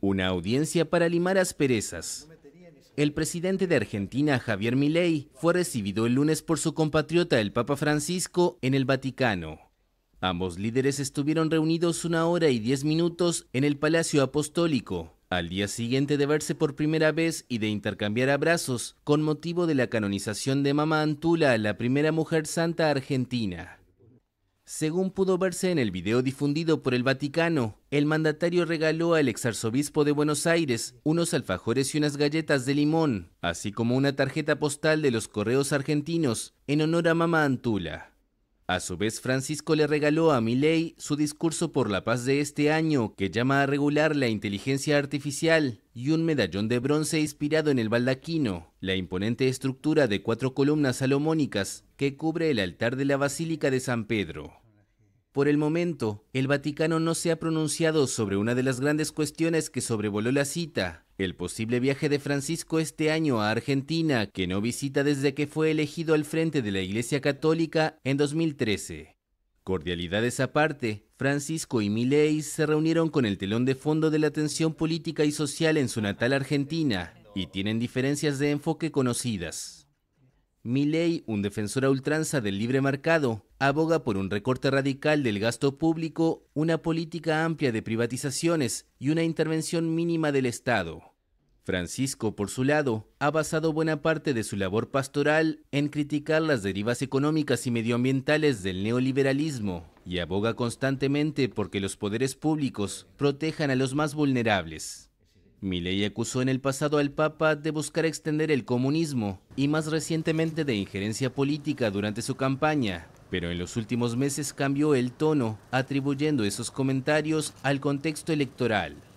Una audiencia para limar asperezas. El presidente de Argentina, Javier Milei, fue recibido el lunes por su compatriota el Papa Francisco en el Vaticano. Ambos líderes estuvieron reunidos una hora y diez minutos en el Palacio Apostólico, al día siguiente de verse por primera vez y de intercambiar abrazos con motivo de la canonización de Mama Antula, la primera mujer santa argentina. Según pudo verse en el video difundido por el Vaticano, el mandatario regaló al exarzobispo de Buenos Aires unos alfajores y unas galletas de limón, así como una tarjeta postal de los correos argentinos en honor a Mamá Antula. A su vez, Francisco le regaló a Milei su discurso por la paz de este año, que llama a regular la inteligencia artificial, y un medallón de bronce inspirado en el baldaquino, la imponente estructura de cuatro columnas salomónicas que cubre el altar de la Basílica de San Pedro. Por el momento, el Vaticano no se ha pronunciado sobre una de las grandes cuestiones que sobrevoló la cita, el posible viaje de Francisco este año a Argentina, que no visita desde que fue elegido al frente de la Iglesia Católica en 2013. Cordialidades aparte, Francisco y Milei se reunieron con el telón de fondo de la tensión política y social en su natal Argentina y tienen diferencias de enfoque conocidas. Milley, un defensor a ultranza del libre mercado, aboga por un recorte radical del gasto público, una política amplia de privatizaciones y una intervención mínima del Estado. Francisco, por su lado, ha basado buena parte de su labor pastoral en criticar las derivas económicas y medioambientales del neoliberalismo y aboga constantemente porque los poderes públicos protejan a los más vulnerables. Milei acusó en el pasado al Papa de buscar extender el comunismo y más recientemente de injerencia política durante su campaña, pero en los últimos meses cambió el tono, atribuyendo esos comentarios al contexto electoral.